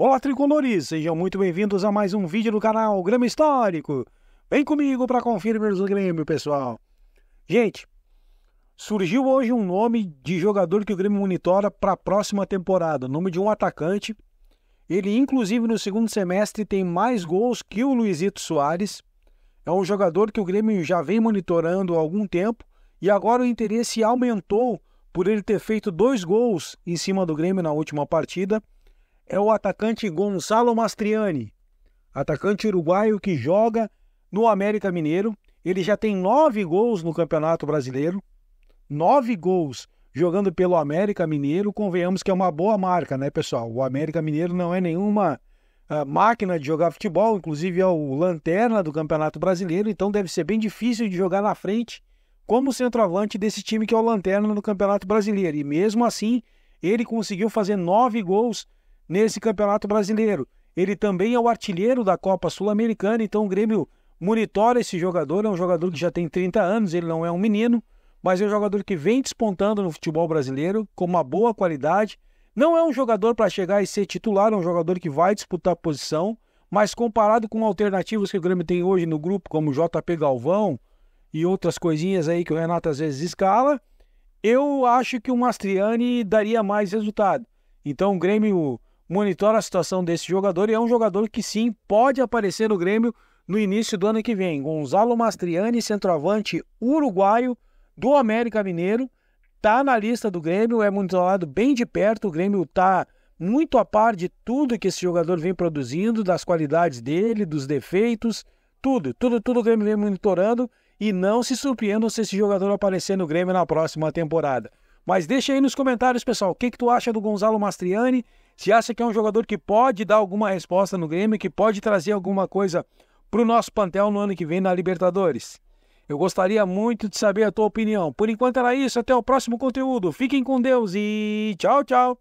Olá, tricolores! Sejam muito bem-vindos a mais um vídeo do canal Grêmio Histórico. Vem comigo para conferir o Grêmio, pessoal. Gente, surgiu hoje um nome de jogador que o Grêmio monitora para a próxima temporada. Nome de um atacante. Ele, inclusive, no segundo semestre tem mais gols que o Luizito Soares. É um jogador que o Grêmio já vem monitorando há algum tempo e agora o interesse aumentou por ele ter feito dois gols em cima do Grêmio na última partida é o atacante Gonçalo Mastriani, atacante uruguaio que joga no América Mineiro. Ele já tem nove gols no Campeonato Brasileiro, nove gols jogando pelo América Mineiro. Convenhamos que é uma boa marca, né, pessoal? O América Mineiro não é nenhuma uh, máquina de jogar futebol, inclusive é o lanterna do Campeonato Brasileiro, então deve ser bem difícil de jogar na frente como centroavante desse time que é o lanterna do Campeonato Brasileiro. E mesmo assim, ele conseguiu fazer nove gols nesse Campeonato Brasileiro. Ele também é o artilheiro da Copa Sul-Americana, então o Grêmio monitora esse jogador. É um jogador que já tem 30 anos, ele não é um menino, mas é um jogador que vem despontando no futebol brasileiro com uma boa qualidade. Não é um jogador para chegar e ser titular, é um jogador que vai disputar posição, mas comparado com alternativas que o Grêmio tem hoje no grupo, como JP Galvão e outras coisinhas aí que o Renato às vezes escala, eu acho que o Mastriani daria mais resultado. Então o Grêmio monitora a situação desse jogador e é um jogador que sim pode aparecer no Grêmio no início do ano que vem. Gonzalo Mastriani, centroavante uruguaio do América Mineiro, tá na lista do Grêmio, é monitorado bem de perto. O Grêmio está muito a par de tudo que esse jogador vem produzindo, das qualidades dele, dos defeitos, tudo, tudo, tudo o Grêmio vem monitorando e não se surpreendam se esse jogador aparecer no Grêmio na próxima temporada. Mas deixa aí nos comentários, pessoal, o que, que tu acha do Gonzalo Mastriani se acha que é um jogador que pode dar alguma resposta no Grêmio, que pode trazer alguma coisa para o nosso plantel no ano que vem na Libertadores? Eu gostaria muito de saber a tua opinião. Por enquanto era isso, até o próximo conteúdo. Fiquem com Deus e tchau, tchau!